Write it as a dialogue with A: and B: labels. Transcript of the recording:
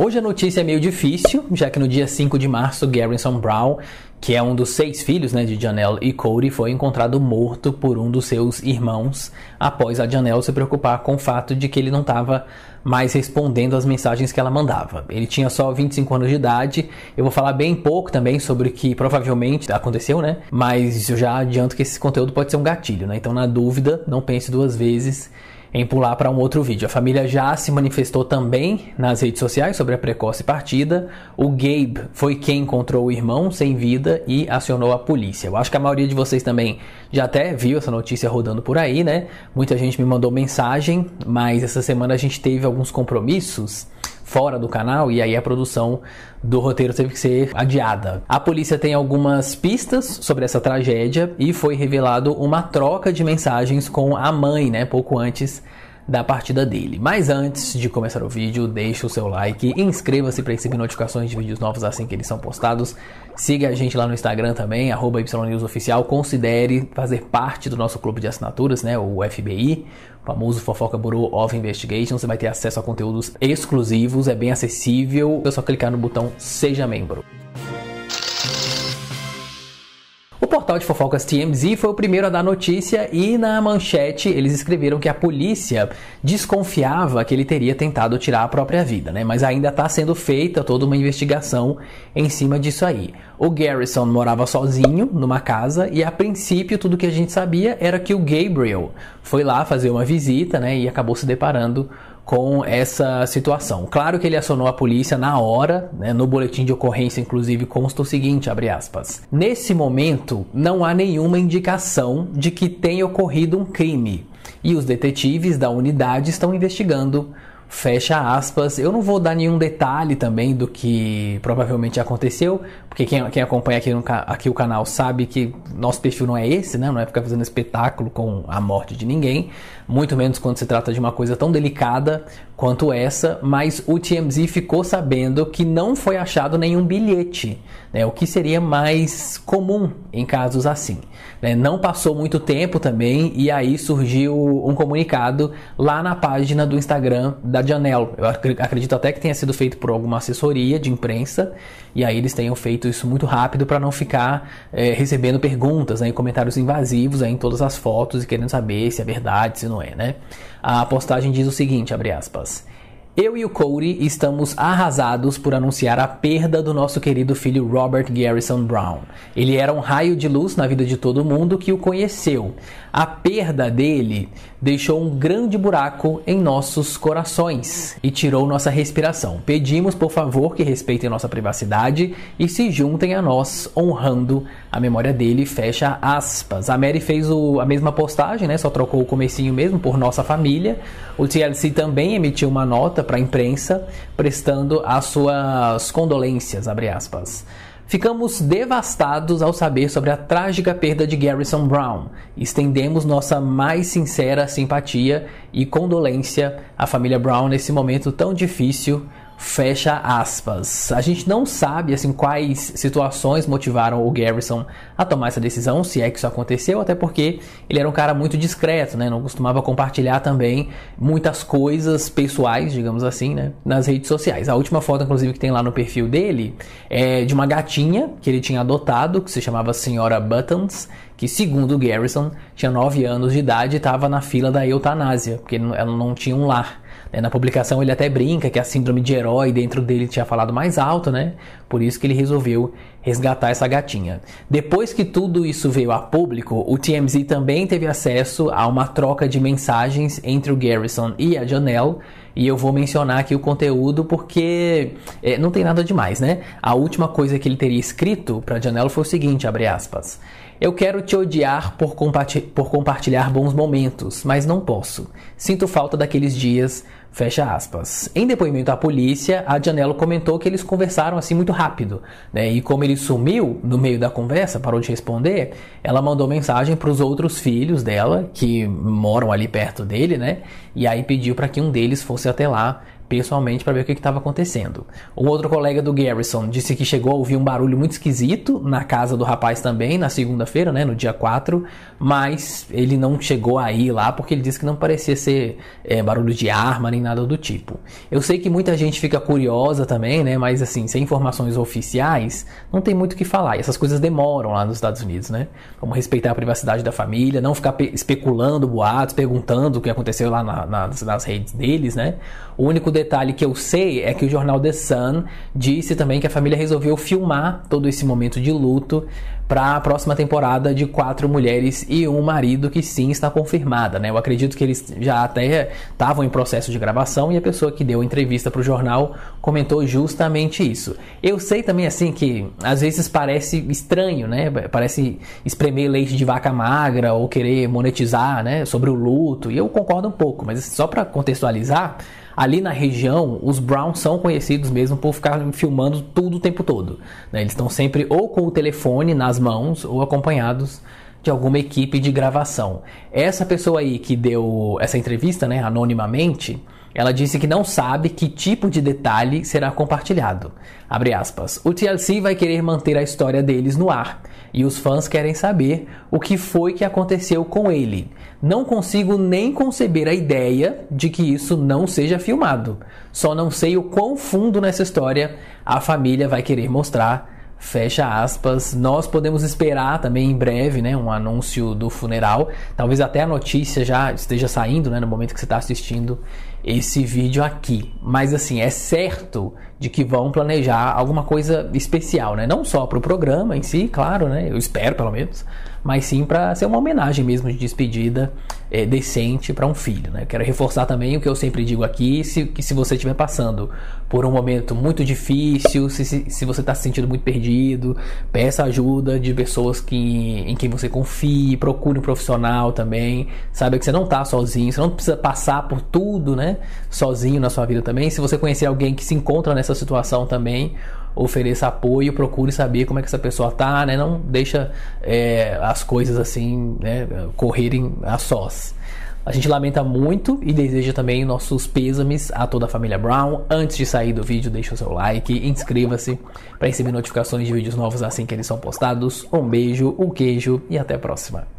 A: Hoje a notícia é meio difícil, já que no dia 5 de março, Garrison Brown, que é um dos seis filhos né, de Janelle e Cody, foi encontrado morto por um dos seus irmãos após a Janelle se preocupar com o fato de que ele não estava mais respondendo as mensagens que ela mandava. Ele tinha só 25 anos de idade. Eu vou falar bem pouco também sobre o que provavelmente aconteceu, né? Mas eu já adianto que esse conteúdo pode ser um gatilho, né? Então, na dúvida, não pense duas vezes em pular para um outro vídeo. A família já se manifestou também nas redes sociais sobre a precoce partida. O Gabe foi quem encontrou o irmão sem vida e acionou a polícia. Eu acho que a maioria de vocês também já até viu essa notícia rodando por aí, né? Muita gente me mandou mensagem, mas essa semana a gente teve alguns compromissos fora do canal e aí a produção do roteiro teve que ser adiada. A polícia tem algumas pistas sobre essa tragédia e foi revelado uma troca de mensagens com a mãe, né, pouco antes da partida dele. Mas antes de começar o vídeo, deixe o seu like, inscreva-se para receber notificações de vídeos novos assim que eles são postados. Siga a gente lá no Instagram também, YNewsOficial. Considere fazer parte do nosso clube de assinaturas, né? O FBI, o famoso Fofoca Bureau of Investigation. Você vai ter acesso a conteúdos exclusivos, é bem acessível. É só clicar no botão Seja Membro. portal de fofocas TMZ foi o primeiro a dar notícia e na manchete eles escreveram que a polícia desconfiava que ele teria tentado tirar a própria vida, né? Mas ainda está sendo feita toda uma investigação em cima disso aí. O Garrison morava sozinho numa casa e a princípio tudo que a gente sabia era que o Gabriel foi lá fazer uma visita, né, e acabou se deparando com essa situação. Claro que ele acionou a polícia na hora, né? no boletim de ocorrência, inclusive, consta o seguinte: abre aspas. Nesse momento, não há nenhuma indicação de que tenha ocorrido um crime e os detetives da unidade estão investigando Fecha aspas. Eu não vou dar nenhum detalhe também do que provavelmente aconteceu, porque quem, quem acompanha aqui, no, aqui o canal sabe que nosso perfil não é esse, né? Não é ficar fazendo espetáculo com a morte de ninguém, muito menos quando se trata de uma coisa tão delicada quanto essa. Mas o TMZ ficou sabendo que não foi achado nenhum bilhete, né? O que seria mais comum em casos assim. Né? Não passou muito tempo também e aí surgiu um comunicado lá na página do Instagram da de Anelo. Eu acredito até que tenha sido feito por alguma assessoria de imprensa e aí eles tenham feito isso muito rápido para não ficar é, recebendo perguntas né, e comentários invasivos aí né, em todas as fotos e querendo saber se é verdade, se não é, né? A postagem diz o seguinte, abre aspas... Eu e o Cody estamos arrasados por anunciar a perda do nosso querido filho Robert Garrison Brown. Ele era um raio de luz na vida de todo mundo que o conheceu. A perda dele deixou um grande buraco em nossos corações e tirou nossa respiração. Pedimos, por favor, que respeitem nossa privacidade e se juntem a nós, honrando a memória dele. Fecha aspas. A Mary fez o, a mesma postagem, né? Só trocou o comecinho mesmo por nossa família. O TLC também emitiu uma nota para a imprensa, prestando as suas condolências, Ficamos devastados ao saber sobre a trágica perda de Garrison Brown. Estendemos nossa mais sincera simpatia e condolência à família Brown nesse momento tão difícil Fecha aspas. A gente não sabe assim quais situações motivaram o Garrison a tomar essa decisão, se é que isso aconteceu, até porque ele era um cara muito discreto, né? Não costumava compartilhar também muitas coisas pessoais, digamos assim, né, nas redes sociais. A última foto inclusive que tem lá no perfil dele é de uma gatinha que ele tinha adotado, que se chamava Senhora Buttons, que segundo o Garrison tinha 9 anos de idade e estava na fila da eutanásia, porque ela não tinha um lar. Né? Na publicação ele até brinca que a síndrome de herói dentro dele tinha falado mais alto, né? Por isso que ele resolveu resgatar essa gatinha. Depois que tudo isso veio a público, o TMZ também teve acesso a uma troca de mensagens entre o Garrison e a Janelle. E eu vou mencionar aqui o conteúdo porque é, não tem nada demais, né? A última coisa que ele teria escrito para Janelle foi o seguinte, abre aspas. Eu quero te odiar por, comparti por compartilhar bons momentos, mas não posso. Sinto falta daqueles dias. Fecha aspas. Em depoimento à polícia, a Janello comentou que eles conversaram assim muito rápido, né? E como ele sumiu no meio da conversa, parou de responder, ela mandou mensagem para os outros filhos dela que moram ali perto dele, né? E aí pediu para que um deles fosse até lá pessoalmente para ver o que estava acontecendo. Um outro colega do Garrison disse que chegou a ouvir um barulho muito esquisito na casa do rapaz também, na segunda-feira, né, no dia 4, mas ele não chegou a ir lá porque ele disse que não parecia ser é, barulho de arma nem nada do tipo. Eu sei que muita gente fica curiosa também, né, mas assim, sem informações oficiais, não tem muito o que falar. E essas coisas demoram lá nos Estados Unidos, né? Vamos respeitar a privacidade da família, não ficar especulando boatos, perguntando o que aconteceu lá na, nas redes deles, né? O único detalhe que eu sei é que o jornal The Sun disse também que a família resolveu filmar todo esse momento de luto para a próxima temporada de Quatro Mulheres e um Marido, que sim está confirmada, né? Eu acredito que eles já até estavam em processo de gravação e a pessoa que deu a entrevista para o jornal comentou justamente isso. Eu sei também, assim, que às vezes parece estranho, né? Parece espremer leite de vaca magra ou querer monetizar, né? Sobre o luto, e eu concordo um pouco, mas só para contextualizar ali na região, os Browns são conhecidos mesmo por ficar filmando tudo o tempo todo. Né? Eles estão sempre ou com o telefone nas mãos ou acompanhados de alguma equipe de gravação. Essa pessoa aí que deu essa entrevista, né, anonimamente, ela disse que não sabe que tipo de detalhe será compartilhado. Abre aspas. O TLC vai querer manter a história deles no ar e os fãs querem saber o que foi que aconteceu com ele. Não consigo nem conceber a ideia de que isso não seja filmado. Só não sei o quão fundo nessa história a família vai querer mostrar. Fecha aspas. Nós podemos esperar também em breve, né, um anúncio do funeral. Talvez até a notícia já esteja saindo, né, no momento que você está assistindo esse vídeo aqui. Mas assim, é certo de que vão planejar alguma coisa especial, né? Não só para o programa em si, claro, né? Eu espero pelo menos, mas sim para ser uma homenagem mesmo de despedida é, decente para um filho, né? Eu quero reforçar também o que eu sempre digo aqui, se, que se você estiver passando por um momento muito difícil, se, se, se você está se sentindo muito perdido, peça ajuda de pessoas que, em quem você confie, procure um profissional também, saiba que você não está sozinho, você não precisa passar por tudo, né? Sozinho na sua vida também. Se você conhecer alguém que se encontra nessa situação também, ofereça apoio, procure saber como é que essa pessoa tá, né? Não deixa é, as coisas assim né, correrem a sós. A gente lamenta muito e deseja também nossos pêsames a toda a família Brown. Antes de sair do vídeo, deixa o seu like, inscreva-se para receber notificações de vídeos novos assim que eles são postados. Um beijo, um queijo e até a próxima.